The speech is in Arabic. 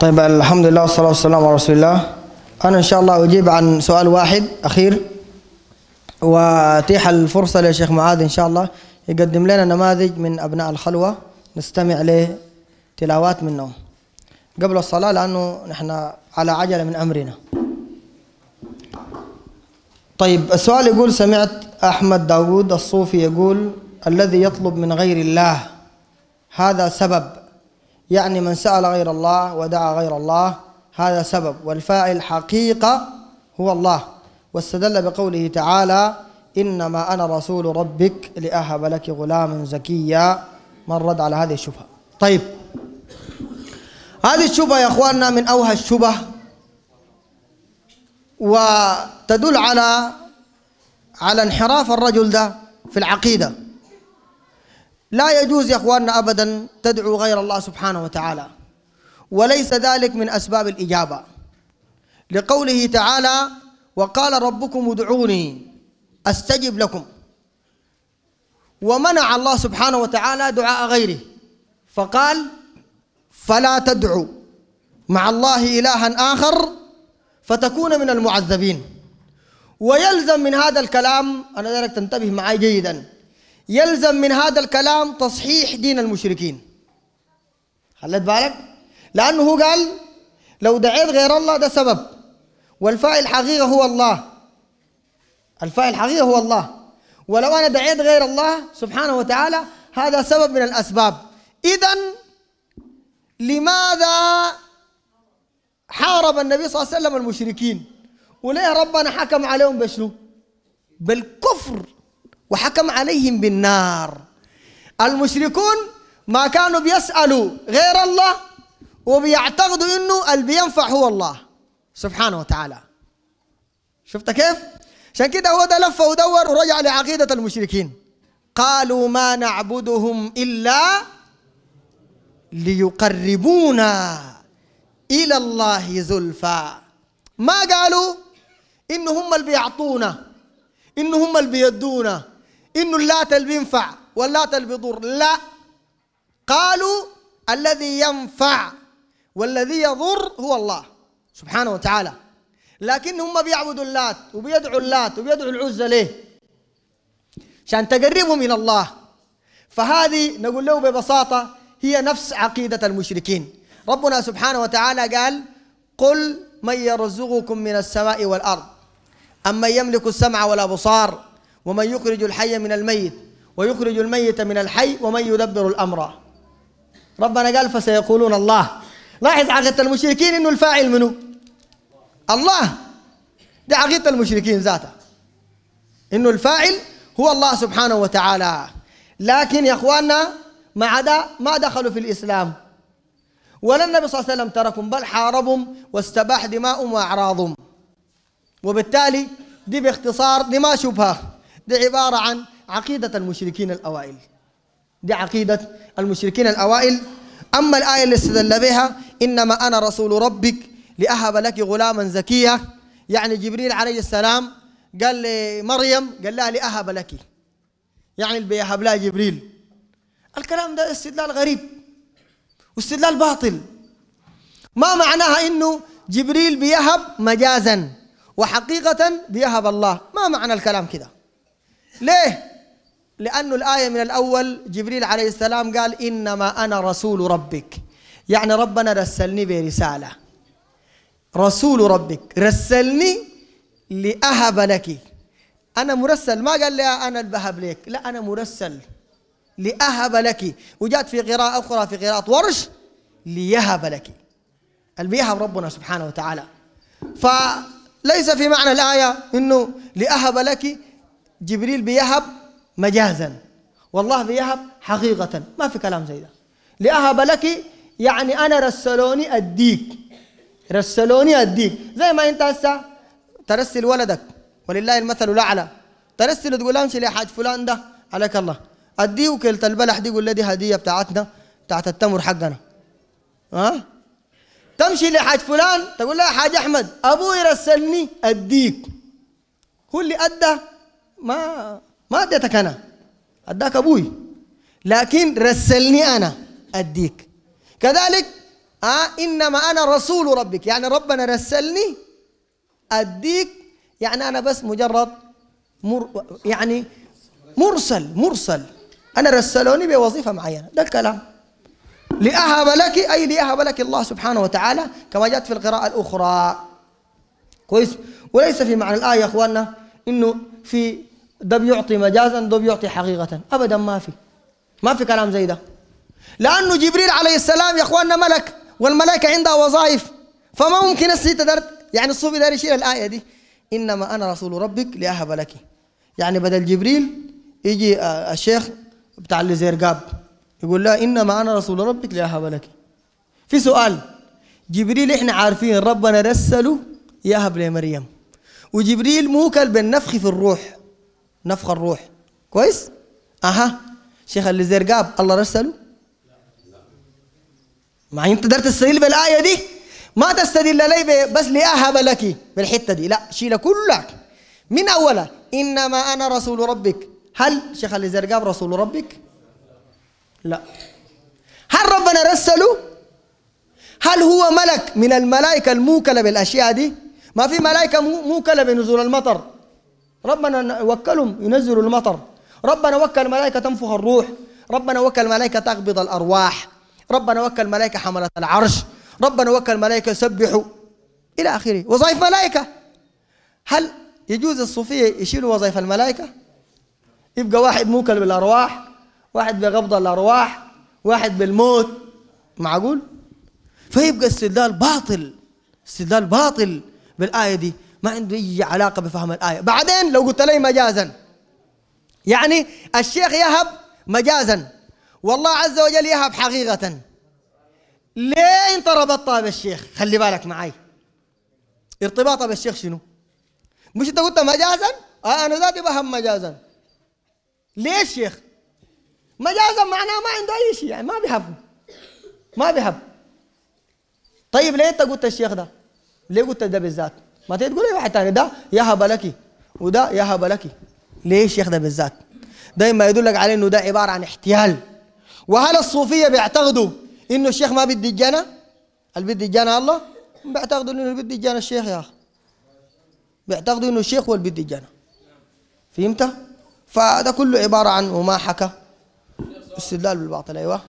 طيب الحمد لله والصلاة والسلام على رسول الله أنا إن شاء الله أجيب عن سؤال واحد أخير وأتيح الفرصة للشيخ معاذ إن شاء الله يقدم لنا نماذج من أبناء الخلوة نستمع تلاوات منهم قبل الصلاة لأنه نحن على عجلة من أمرنا طيب السؤال يقول سمعت أحمد داوود الصوفي يقول الذي يطلب من غير الله هذا سبب يعني من سأل غير الله ودعا غير الله هذا سبب والفاعل حقيقة هو الله واستدل بقوله تعالى إنما أنا رسول ربك لأهب لك غلاما زكيا من رد على هذه الشبهة طيب هذه الشبهة يا أخواننا من أوهى الشبه وتدل على على انحراف الرجل ده في العقيده لا يجوز يا اخواننا ابدا تدعو غير الله سبحانه وتعالى وليس ذلك من اسباب الاجابه لقوله تعالى وقال ربكم ادعوني استجب لكم ومنع الله سبحانه وتعالى دعاء غيره فقال فلا تدعوا مع الله الها اخر فتكون من المعذبين ويلزم من هذا الكلام انا ذلك تنتبه معي جيدا يلزم من هذا الكلام تصحيح دين المشركين خلت بالك لأنه هو قال لو دعيت غير الله ده سبب والفاعل الحقيقة هو الله الفاعل الحقيقة هو الله ولو أنا دعيت غير الله سبحانه وتعالى هذا سبب من الأسباب إذا لماذا حارب النبي صلى الله عليه وسلم المشركين وليه ربنا حكم عليهم بشنو بالكفر وحكم عليهم بالنار المشركون ما كانوا بيسألوا غير الله وبيعتقدوا انه اللي بينفع هو الله سبحانه وتعالى شفت كيف؟ عشان كده هو ده لف ودور ورجع لعقيدة المشركين قالوا ما نعبدهم إلا ليقربونا إلى الله زلفى ما قالوا إن هم اللي بيعطونا إن هم اللي بيدونا إنه اللي بينفع اللي بيضر لا قالوا الذي ينفع والذي يضر هو الله سبحانه وتعالى لكن هم بيعبدوا اللات وبيدعوا اللات وبيدعوا العزة ليه عشان تقربهم إلى الله فهذه نقول له ببساطة هي نفس عقيدة المشركين ربنا سبحانه وتعالى قال قل من يرزقكم من السماء والأرض أما يملك السمع والأبصار ومن يخرج الحي من الميت ويخرج الميت من الحي ومن يدبر الأمر ربنا قال فسيقولون الله لاحظ عقيدة المشركين إنه الفاعل منه الله دي عقيدة المشركين ذاتها إنه الفاعل هو الله سبحانه وتعالى لكن يا إخواننا ما عدا ما دخلوا في الإسلام ولا النبي صلى الله عليه وسلم تركهم بل حاربهم واستباح دماؤهم وأعراضهم وبالتالي دي باختصار دي ما شبهه دي عبارة عن عقيدة المشركين الأوائل دي عقيدة المشركين الأوائل أما الآية اللي استدل بها إنما أنا رسول ربك لأهب لك غلاما زكيا يعني جبريل عليه السلام قال لمريم قال لها لأهب لك يعني اللي بيهب لها جبريل الكلام ده استدلال غريب واستدلال باطل ما معناها إنه جبريل بيهب مجازا وحقيقة بيهب الله ما معنى الكلام كده ليه؟ لأنه الآية من الأول جبريل عليه السلام قال إنما أنا رسول ربك يعني ربنا رسلني برسالة رسول ربك رسلني لأهب لك أنا مرسل ما قال لي أنا البهب لك لا أنا مرسل لأهب لك وجاءت في قراءة أخرى في قراءة ورش ليهب لك البيهب بيهب ربنا سبحانه وتعالى فليس في معنى الآية أنه لأهب لك جبريل بيهب مجازا والله بيهب حقيقة ما في كلام زي ده لأهب لك يعني أنا رسلوني أديك رسلوني أديك زي ما أنت هسه ترسل ولدك ولله المثل الأعلى ترسل تقول أمشي لحاج فلان ده عليك الله أديه كلت البلح دي قول دي هدية بتاعتنا بتاعت التمر حقنا ها أه؟ تمشي لحاج فلان تقول له يا حاج أحمد أبوي رسلني أديك هو اللي أدى ما ما اديتك انا اداك ابوي لكن رسلني انا اديك كذلك آه انما انا رسول ربك يعني ربنا رسلني اديك يعني انا بس مجرد مر يعني مرسل مرسل انا رسلوني بوظيفه معينه ده الكلام لأهب لك أي لأهب لك الله سبحانه وتعالى كما جاءت في القراءة الأخرى كويس وليس في معنى الآية يا أخواننا انه في ده بيعطي مجازا ده بيعطي حقيقه ابدا ما في ما في كلام زي ده لانه جبريل عليه السلام يا اخواننا ملك والملائكه عندها وظائف فما ممكن السيت درت يعني الصوفي داري يشيل الايه دي انما انا رسول ربك لاهب لك يعني بدل جبريل يجي آه، الشيخ بتاع الزرقاب يقول لا انما انا رسول ربك لاهب لك في سؤال جبريل احنا عارفين ربنا رسله يهب لمريم وجبريل موكل بالنفخ في الروح نفخ الروح كويس اها شيخ اللي زرقاب الله رسله ما انت قدرت تستدل بالايه دي ما تستدل لي بس لاهب لك بالحته دي لا شيل كلك من اولها انما انا رسول ربك هل شيخ اللي زرقاب رسول ربك لا هل ربنا رسله هل هو ملك من الملائكه الموكله بالاشياء دي ما في ملائكة موكلة بنزول المطر ربنا وكلهم ينزلوا المطر ربنا وكل ملائكة تنفخ الروح ربنا وكل ملائكة تقبض الأرواح ربنا وكل ملائكة حملة العرش ربنا وكل ملائكة يسبحوا إلى آخره وظائف ملائكة هل يجوز الصوفية يشيلوا وظائف الملائكة يبقى واحد موكل بالأرواح واحد بقبض الأرواح واحد بالموت معقول فيبقى استدلال باطل استدلال باطل بالآية دي ما عنده أي علاقة بفهم الآية بعدين لو قلت لي مجازا يعني الشيخ يهب مجازا والله عز وجل يهب حقيقة ليه انت ربطتها بالشيخ خلي بالك معي ارتباطها بالشيخ شنو مش انت قلت مجازا آه انا ذاتي بهم مجازا ليه الشيخ مجازا معناه ما عنده اي شيء يعني ما بيهب ما بيهب طيب ليه انت قلت الشيخ ده ليه قلت ده بالذات ما تقول لي واحد ثاني ده يا هبلكي وده يا هبلكي ليش ده بالذات دايما يدلك على انه ده عباره عن احتيال وهل الصوفيه بيعتقدوا انه الشيخ ما بدي الجنه بدي الجنه الله بيعتقدوا انه بدي الجنه الشيخ يا اخي بيعتقدوا انه الشيخ هو اللي بدي الجنه فهمت فده كله عباره عن مماحكه استدلال بالباطل ايوه